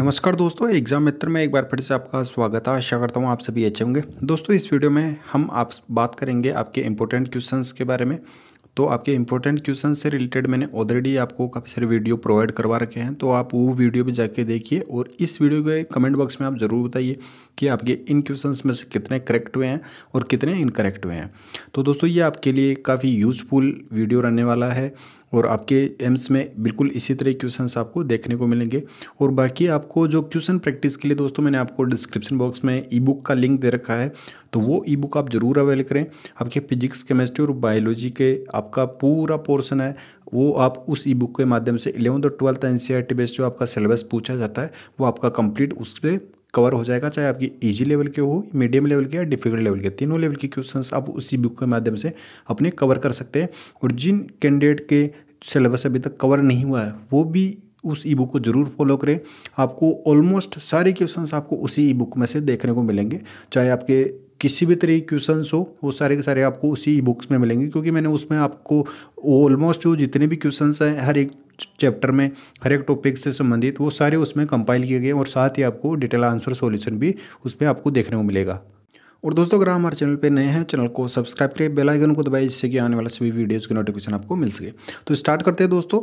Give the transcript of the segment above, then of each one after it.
नमस्कार दोस्तों एग्जाम मित्र में एक बार फिर से आपका स्वागत है आशा करता हूँ आप सभी अच्छे होंगे दोस्तों इस वीडियो में हम आप बात करेंगे आपके इम्पोर्टेंट क्वेश्चंस के बारे में तो आपके इम्पोर्टेंट क्वेश्चन से रिलेटेड मैंने ऑलरेडी आपको काफ़ी सारे वीडियो प्रोवाइड करवा रखे हैं तो आप वो वीडियो भी जाके देखिए और इस वीडियो के कमेंट बॉक्स में आप ज़रूर बताइए कि आपके इन क्वेश्चन में से कितने करेक्ट हुए हैं और कितने इनकरेक्ट हुए हैं तो दोस्तों ये आपके लिए काफ़ी यूज़फुल वीडियो रहने वाला है और आपके एम्स में बिल्कुल इसी तरह क्वेश्चंस आपको देखने को मिलेंगे और बाकी आपको जो क्वेश्चन प्रैक्टिस के लिए दोस्तों मैंने आपको डिस्क्रिप्शन बॉक्स में ई बुक का लिंक दे रखा है तो वो ई बुक आप ज़रूर अवेल करें आपके फिजिक्स केमिस्ट्री और बायोलॉजी के आपका पूरा पोर्सन है वो आप उस ई बुक के माध्यम से इलेवंथ और ट्वेल्थ एन सी बेस्ड जो आपका सिलेबस पूछा जाता है वो आपका कंप्लीट उस पर कवर हो जाएगा चाहे आपकी ईजी लेवल के हो मीडियम लेवल के या डिफिकल्ट लेवल के तीनों लेवल के क्वेश्चन आप उसी बुक के माध्यम से अपने कवर कर सकते हैं और जिन कैंडिडेट के सिलेबस अभी तक कवर नहीं हुआ है वो भी उस ई बुक को जरूर फॉलो करें आपको ऑलमोस्ट सारे क्वेश्चंस आपको उसी ई बुक में से देखने को मिलेंगे चाहे आपके किसी भी तरह के क्वेश्चन हो वो सारे के सारे आपको उसी ई बुक्स में मिलेंगे क्योंकि मैंने उसमें आपको ऑलमोस्ट जो जितने भी क्वेश्चन हैं हर एक चैप्टर में हर एक टॉपिक से संबंधित वो सारे उसमें कंपाइल किए गए और साथ ही आपको डिटेल आंसर सॉल्यूशन भी उसमें आपको देखने को मिलेगा और दोस्तों अगर हमारे चैनल पे नए हैं चैनल को सब्सक्राइब करें बेल आइकन को दबाएं जिससे कि आने वाले सभी वीडियोस के नोटिफिकेशन आपको मिल सके तो स्टार्ट करते हैं दोस्तों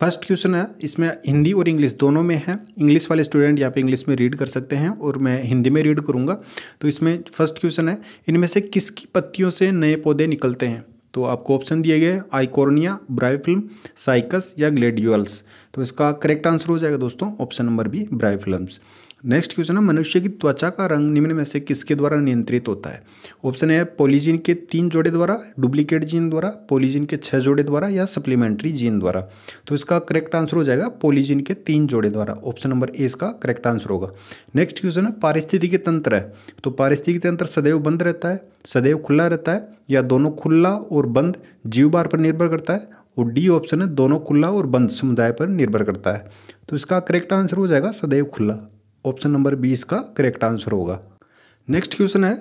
फर्स्ट क्वेश्चन है इसमें हिंदी और इंग्लिश दोनों में है इंग्लिश वाले स्टूडेंट यहाँ पे इंग्लिश में रीड कर सकते हैं और मैं हिंदी में रीड करूँगा तो इसमें फर्स्ट क्वेश्चन है इनमें से किसकी पत्तियों से नए पौधे निकलते हैं तो आपको ऑप्शन दिए गए आइकोर्निया ब्राइफिल्म साइकस या ग्लेडियोल्स तो इसका करेक्ट आंसर हो जाएगा दोस्तों ऑप्शन नंबर बी ब्राइफिल्म्स नेक्स्ट क्वेश्चन है मनुष्य की त्वचा का रंग निम्न में से किसके द्वारा नियंत्रित होता है ऑप्शन है पोलिजिन के तीन जोड़े द्वारा डुप्लीकेट जीन द्वारा पोलिजिन के छः जोड़े द्वारा या सप्लीमेंट्री जीन द्वारा तो इसका करेक्ट आंसर हो जाएगा पोलिजिन के तीन जोड़े द्वारा ऑप्शन नंबर ए इसका करेक्ट आंसर होगा नेक्स्ट क्वेश्चन है पारिस्थितिकी तंत्र है तो पारिस्थितिक तंत्र सदैव बंद रहता है सदैव खुला रहता है या दोनों खुला और बंद जीव बार पर निर्भर करता है और डी ऑप्शन है दोनों खुला और बंद समुदाय पर निर्भर करता है तो इसका करेक्ट आंसर हो जाएगा सदैव खुला ऑप्शन नंबर बी इसका करेक्ट आंसर होगा नेक्स्ट क्वेश्चन है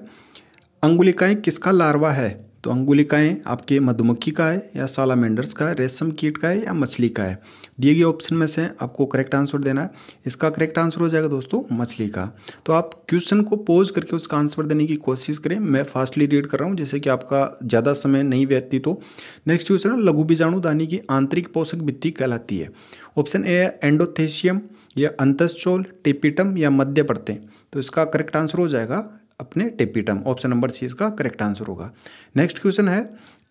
अंगुलिकाएं किसका लार्वा है तो अंगुलिकाएँ आपके मधुमक्खी का है या सालामेंडर्स का है रेशम कीट का है या मछली का है दिए गए ऑप्शन में से आपको करेक्ट आंसर देना है इसका करेक्ट आंसर हो जाएगा दोस्तों मछली का तो आप क्वेश्चन को पोज करके उसका आंसर देने की कोशिश करें मैं फास्टली रीड कर रहा हूँ जैसे कि आपका ज़्यादा समय नहीं व्यतीत हो नेक्स्ट क्वेश्चन है लघु दानी की आंतरिक पोषक भित्ति कहलाती है ऑप्शन ए है एंडोथेशियम या अंतस्चोल टिपिटम या मध्य परतें तो इसका करेक्ट आंसर हो जाएगा अपने टेपीटम ऑप्शन नंबर सी इसका करेक्ट आंसर होगा नेक्स्ट क्वेश्चन है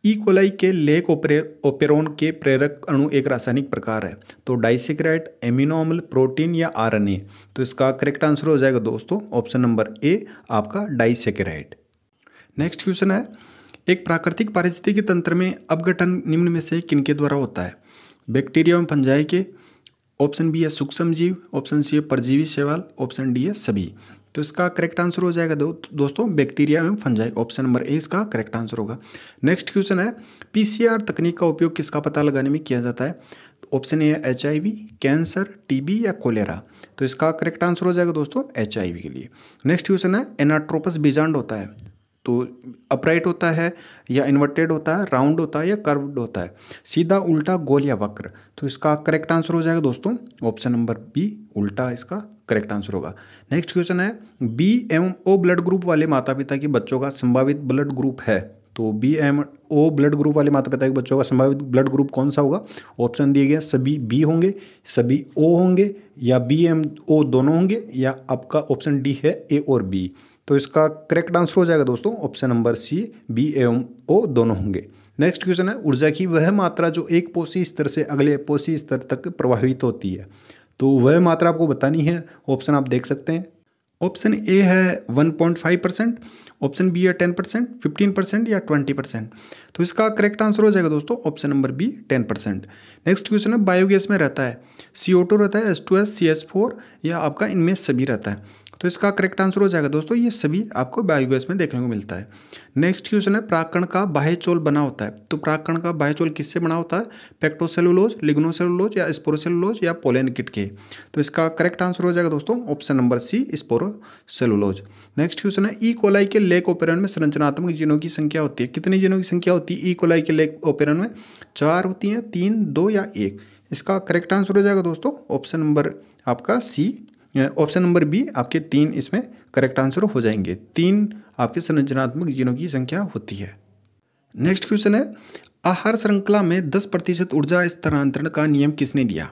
ई e. कोलाई के लेक ओपरे ओपेरोन के प्रेरक अणु एक रासायनिक प्रकार है तो डाइसिक्रेट एमिनोमल प्रोटीन या आरएनए तो इसका करेक्ट आंसर हो जाएगा दोस्तों ऑप्शन नंबर ए आपका डाइसेक्राइट नेक्स्ट क्वेश्चन है एक प्राकृतिक पारिस्थितिकी तंत्र में अपघटन निम्न में से किनके द्वारा होता है बैक्टीरिया में फंजाई के ऑप्शन बी है सूक्ष्म जीव ऑप्शन सी है परजीवी सेवाल ऑप्शन डी है सभी तो इसका करेक्ट आंसर हो जाएगा दो, दोस्तों बैक्टीरिया एवं फंजाई ऑप्शन नंबर ए इसका करेक्ट आंसर होगा नेक्स्ट क्वेश्चन है पीसीआर तकनीक का उपयोग किसका पता लगाने में किया जाता है ऑप्शन ए है एच कैंसर टीबी या कोलेरा तो इसका करेक्ट आंसर हो जाएगा दोस्तों एच के लिए नेक्स्ट क्वेश्चन है एनाट्रोपस बीजांड होता है तो अपराइट होता है या इन्वर्टेड होता है राउंड होता है या कर्व्ड होता है सीधा उल्टा गोल या वक्र तो इसका करेक्ट आंसर हो जाएगा दोस्तों ऑप्शन नंबर बी उल्टा इसका करेक्ट आंसर होगा नेक्स्ट क्वेश्चन है B M O blood group वाले माता पिता तो के बच्चों का संभावित ब्लड ग्रुप है तो B M O blood group वाले माता पिता के बच्चों का संभावित ब्लड ग्रुप कौन सा होगा ऑप्शन दिए गए सभी बी होंगे सभी ओ होंगे या बी एम ओ दोनों होंगे या आपका ऑप्शन डी है ए और बी तो इसका करेक्ट आंसर हो जाएगा दोस्तों option number C B M O दोनों होंगे नेक्स्ट क्वेश्चन है ऊर्जा की वह मात्रा जो एक पोसी स्तर से अगले पोसी स्तर तक प्रभावित होती है तो वह मात्रा आपको बतानी है ऑप्शन आप देख सकते हैं ऑप्शन ए है 1.5 परसेंट ऑप्शन बी है 10 परसेंट फिफ्टीन परसेंट या 20 परसेंट तो इसका करेक्ट आंसर हो जाएगा दोस्तों option number B 10 percent next question है बायोगैस में रहता है सी रहता है S two S C S four या आपका इनमें सभी रहता है तो इसका करेक्ट आंसर हो जाएगा दोस्तों ये सभी आपको बायोगैस में देखने को मिलता है नेक्स्ट क्वेश्चन है प्राकरण का बाह्य चोल बना होता है तो प्राकरण का बाह्य चोल किससे बना होता है पेक्टोसेलुलोज लिग्नोसेलुलोज या स्पोरोसेलुलोज या पोलेन किट के तो इसका करेक्ट आंसर हो जाएगा दोस्तों ऑप्शन नंबर सी स्पोरोसेलुलोज नेक्स्ट क्वेश्चन है ई e. कोलाई के लेक ओपेरन में संरचनात्मक जीनों की संख्या होती है कितने जीनों की संख्या होती है ई e. कोलाई के लेक ओपेरन में चार होती हैं तीन दो या एक इसका करेक्ट आंसर हो जाएगा दोस्तों ऑप्शन नंबर आपका सी ऑप्शन नंबर बी आपके तीन इसमें करेक्ट आंसर हो जाएंगे तीन आपके संरचनात्मक जीनों की संख्या होती है नेक्स्ट क्वेश्चन है आहार श्रृंखला में दस प्रतिशत ऊर्जा स्थानांतरण का नियम किसने दिया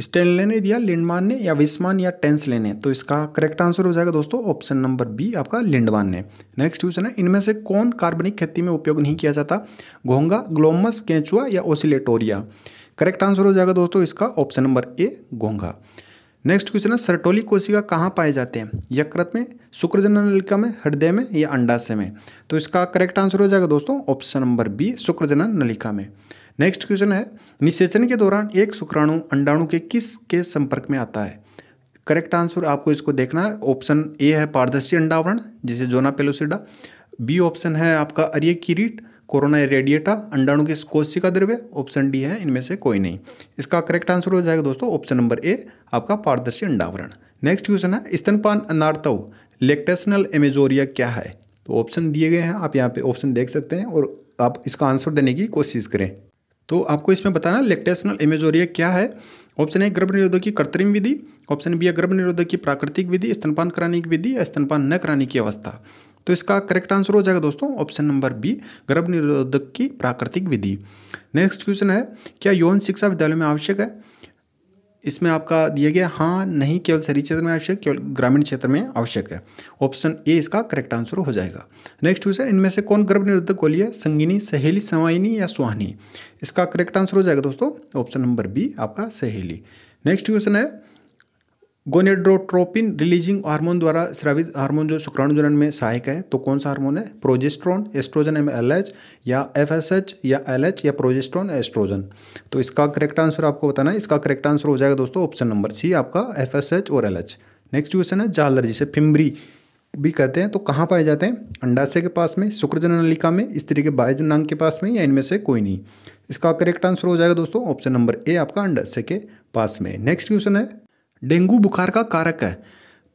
स्टेनले ने दिया लिंडमान ने या विस्मान या टेंस लेने तो इसका करेक्ट आंसर हो जाएगा दोस्तों ऑप्शन नंबर बी आपका लिंडमान ने नेक्स्ट क्वेश्चन है इनमें से कौन कार्बनिक खेती में उपयोग नहीं किया जाता घोंगा ग्लोमस केंचुआ या ओसिलेटोरिया करेक्ट आंसर हो जाएगा दोस्तों इसका ऑप्शन नंबर ए घोंगा नेक्स्ट क्वेश्चन है सरटोली कोशिका कहाँ पाए जाते हैं यकृत में नलिका में हृदय में या अंडाशय में तो इसका करेक्ट आंसर हो जाएगा दोस्तों ऑप्शन नंबर बी शुक्रजनन नलिका में नेक्स्ट क्वेश्चन है निषेचन के दौरान एक शुक्राणु अंडाणु के किस के संपर्क में आता है करेक्ट आंसर आपको इसको देखना है ऑप्शन ए है पारदर्शी अंडावरण जिसे जोना पेलोसिडा बी ऑप्शन है आपका अरिय किरीट कोरोना रेडिएटा अंडाणु की कोशिका द्रव्य ऑप्शन डी है इनमें से कोई नहीं इसका करेक्ट आंसर हो जाएगा दोस्तों ऑप्शन नंबर ए आपका पारदर्शी अंडावरण नेक्स्ट क्वेश्चन है स्तनपान अनार्तव लेक्टेशनल एमेजोरिया क्या है तो ऑप्शन दिए गए हैं आप यहाँ पे ऑप्शन देख सकते हैं और आप इसका आंसर देने की कोशिश करें तो आपको इसमें बताना लेक्टेशनल एमेजोरिया क्या है ऑप्शन ए गर्भ निरोधक की कृत्रिम विधि ऑप्शन बी है गर्भ निरोधक की प्राकृतिक विधि स्तनपान कराने की विधि या स्तनपान न कराने की अवस्था तो इसका करेक्ट आंसर हो जाएगा दोस्तों ऑप्शन नंबर बी गर्भ निरोधक की प्राकृतिक विधि नेक्स्ट क्वेश्चन है क्या यौन शिक्षा विद्यालय में आवश्यक है इसमें आपका दिया गया हाँ नहीं केवल शहरी क्षेत्र में आवश्यक केवल ग्रामीण क्षेत्र में आवश्यक है ऑप्शन ए इसका करेक्ट आंसर हो जाएगा नेक्स्ट क्वेश्चन इनमें से कौन गर्भ निरोधक गोली है संगिनी सहेली सवाइनी या सुहानी इसका करेक्ट आंसर हो जाएगा दोस्तों ऑप्शन नंबर बी आपका सहेली नेक्स्ट क्वेश्चन है गोनेड्रोट्रोपिन रिलीजिंग हार्मोन द्वारा स्रावित हार्मोन जो शुक्राणु जनन में सहायक है तो कौन सा हार्मोन है progesterone oestrogen M L H या एफ एस एच या एल एच या प्रोजेस्ट्रॉन एस्ट्रोजन तो इसका करेक्ट आंसर आपको बताना है इसका करेक्ट आंसर हो जाएगा दोस्तों ऑप्शन नंबर सी आपका एफ एस एच और एल एच नेक्स्ट क्वेश्चन है जालर जिसे फिम्बरी भी कहते हैं तो कहाँ पाए जाते हैं अंडाशय के पास में शुक्रजन नलिका में स्त्री के बाह्य जनांग के पास में या इनमें से कोई नहीं इसका करेक्ट आंसर हो जाएगा दोस्तों ऑप्शन नंबर ए आपका अंडाशय के पास में नेक्स्ट क्वेश्चन है डेंगू बुखार का कारक है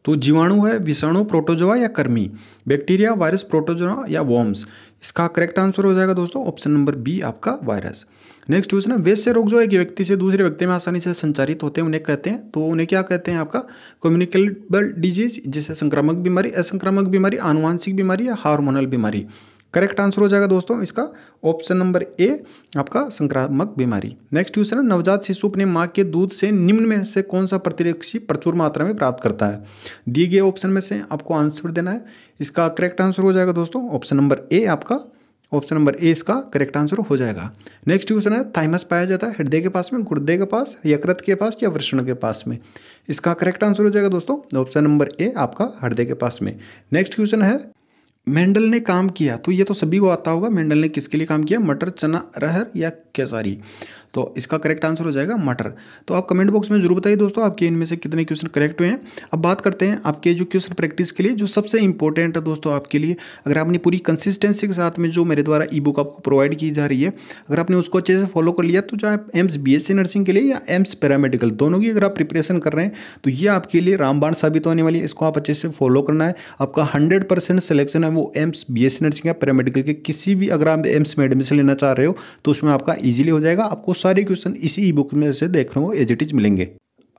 तो जीवाणु है विषाणु प्रोटोजोआ या कर्मी बैक्टीरिया वायरस प्रोटोजोआ या वॉम्स इसका करेक्ट आंसर हो जाएगा दोस्तों ऑप्शन नंबर बी आपका वायरस नेक्स्ट क्वेश्चन है वैश्य रोग जो एक व्यक्ति से दूसरे व्यक्ति में आसानी से संचारित होते हैं उन्हें कहते हैं तो उन्हें क्या कहते हैं आपका कम्युनिकेबल डिजीज जैसे संक्रामक बीमारी असंक्रामक बीमारी आनुवांशिक बीमारी या हार्मोनल बीमारी करेक्ट आंसर हो जाएगा दोस्तों इसका ऑप्शन नंबर ए आपका संक्रामक बीमारी नेक्स्ट क्वेश्चन है नवजात शिशु अपने माँ के दूध से निम्न में से कौन सा प्रतिरक्षी प्रचुर मात्रा में प्राप्त करता है दिए गए ऑप्शन में से आपको आंसर देना है इसका करेक्ट आंसर हो जाएगा दोस्तों ऑप्शन नंबर ए आपका ऑप्शन नंबर ए इसका करेक्ट आंसर हो जाएगा नेक्स्ट क्वेश्चन है थाइमस पाया जाता है हृदय के पास में गुर्दे के पास यकृत के पास या वृषण के पास में इसका करेक्ट आंसर हो जाएगा दोस्तों ऑप्शन नंबर ए आपका हृदय के पास में नेक्स्ट क्वेश्चन है मेंडल ने काम किया तो ये तो सभी को आता होगा मेंडल ने किसके लिए काम किया मटर चना अरहर या खेसारी तो इसका करेक्ट आंसर हो जाएगा मटर तो आप कमेंट बॉक्स में जरूर बताइए दोस्तों आपके इनमें से कितने क्वेश्चन करेक्ट हुए हैं अब बात करते हैं आपके जो क्वेश्चन प्रैक्टिस के लिए जो सबसे इंपॉर्टेंट है दोस्तों आपके लिए अगर आपने पूरी कंसिस्टेंसी के साथ में जो मेरे द्वारा ई बुक आपको प्रोवाइड की जा रही है अगर आपने उसको अच्छे से फॉलो कर लिया तो चाहे एम्स बी नर्सिंग के लिए या एम्स पैरामेडिकल दोनों की अगर आप प्रिपरेशन कर रहे हैं तो ये आपके लिए रामबाण साबित होने वाली है इसको आप अच्छे से फॉलो करना है आपका हंड्रेड परसेंट सिलेक्शन है वो एम्स बी नर्सिंग या पैरामेडिकल के किसी भी अगर आप एम्स में एडमिशन लेना चाह रहे हो तो उसमें आपका ईजिली हो जाएगा आपको सारे क्वेश्चन इसी ई बुक में से देखने को एज इट इज मिलेंगे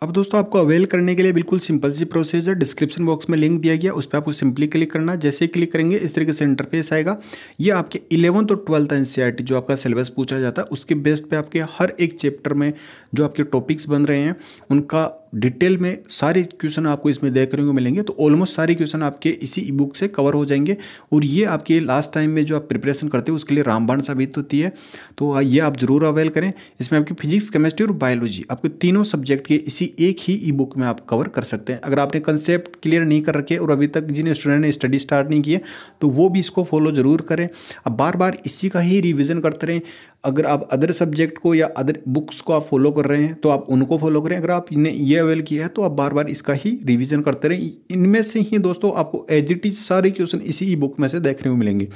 अब दोस्तों आपको अवेल करने के लिए बिल्कुल सिंपल सी प्रोसेस है डिस्क्रिप्शन बॉक्स में लिंक दिया गया उस पर आपको सिंपली क्लिक करना जैसे क्लिक करेंगे इस तरीके से इंटरफेस आएगा ये आपके इलेवंथ और ट्वेल्थ एन जो आपका सिलेबस पूछा जाता है उसके बेस्ट पे आपके हर एक चैप्टर में जो आपके टॉपिक्स बन रहे हैं उनका डिटेल में सारे क्वेश्चन आपको इसमें देख रहे मिलेंगे तो ऑलमोस्ट सारे क्वेश्चन आपके इसी ई बुक से कवर हो जाएंगे और ये आपके लास्ट टाइम में जो आप प्रिपरेशन करते हो उसके लिए रामबाण साबित होती है तो ये आप ज़रूर अवेल करें इसमें आपकी फिजिक्स केमिस्ट्री और बायोलॉजी आपके तीनों सब्जेक्ट के इसी किसी एक ही ई बुक में आप कवर कर सकते हैं अगर आपने कंसेप्ट क्लियर नहीं कर रखे और अभी तक जिन स्टूडेंट ने स्टडी स्टार्ट नहीं किए तो वो भी इसको फॉलो ज़रूर करें अब बार बार इसी का ही रिविज़न करते रहें अगर आप अदर सब्जेक्ट को या अदर बुक्स को आप फॉलो कर रहे हैं तो आप उनको फॉलो करें अगर आपने ये अवेल किया है तो आप बार बार इसका ही रिविज़न करते रहें इनमें से ही दोस्तों आपको एज इट इज सारे क्वेश्चन इसी ई बुक में से देखने को मिलेंगे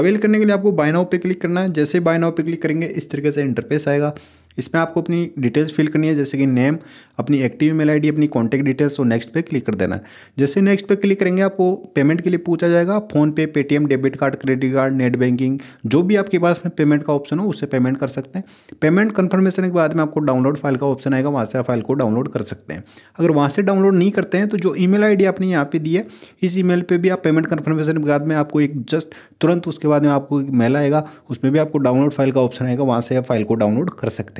अवेल करने के लिए आपको नाउ पे क्लिक करना है जैसे नाउ पे क्लिक करेंगे इस तरीके से इंटरफेस आएगा इसमें आपको अपनी डिटेल्स फिल करनी है जैसे कि नेम अपनी एक्टिव ईमेल आईडी अपनी कॉन्टैक्ट डिटेल्स और नेक्स्ट पे क्लिक कर देना जैसे नेक्स्ट पे क्लिक करेंगे आपको पेमेंट के लिए पूछा जाएगा फोन पे Paytm debit card credit card net banking जो भी आपके पास में पेमेंट का ऑप्शन हो उससे पेमेंट कर सकते हैं पेमेंट कन्फर्मेशन के बाद में आपको डाउनलोड फाइल का ऑप्शन आएगा वहाँ से आप फाइल को डाउनलोड कर सकते हैं अगर वहाँ से डाउनलोड नहीं करते हैं तो जो ई मेल आपने यहाँ पर दी है इस ई मेल भी आप पेमेंट कन्फर्मेशन के बाद में आपको एक जस्ट तुरंत उसके बाद में आपको एक मेल आएगा उसमें भी आपको डाउनलोड फाइल का ऑप्शन आएगा वहाँ से आप फाइल को डाउनलोड कर सकते हैं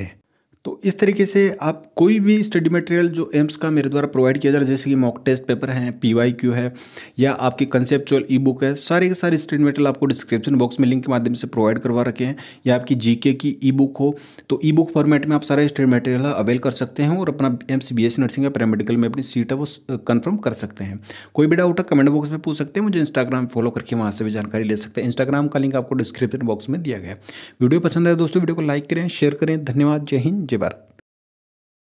तो इस तरीके से आप कोई भी स्टडी मटेरियल जो एम्स का मेरे द्वारा प्रोवाइड किया जा रहा है जैसे कि मॉक टेस्ट पेपर हैं पी है या आपकी कंसेप्चुअल ई बुक है सारे के सारे स्टडी मटेरियल आपको डिस्क्रिप्शन बॉक्स में लिंक के माध्यम से प्रोवाइड करवा रखे हैं या आपकी जी की ई बुक हो तो ई बुक फॉर्मेट में आप सारा स्टडी मटेरियल अवेल कर सकते हैं और अपना एम्स बी नर्सिंग या पैरामेडिकल में अपनी सीट है वो कन्फर्म कर सकते हैं कोई भी डाउट है कमेंट बॉक्स में पूछ सकते हैं मुझे इंस्टाग्राम फॉलो करके वहाँ से भी जानकारी ले सकते हैं इंस्टाग्राम का लिंक आपको डिस्क्रिप्शन बॉक्स में दिया गया वीडियो पसंद आया तो दोस्तों वीडियो को लाइक करें शेयर करें धन्यवाद जय हिंद Dzięki bardzo.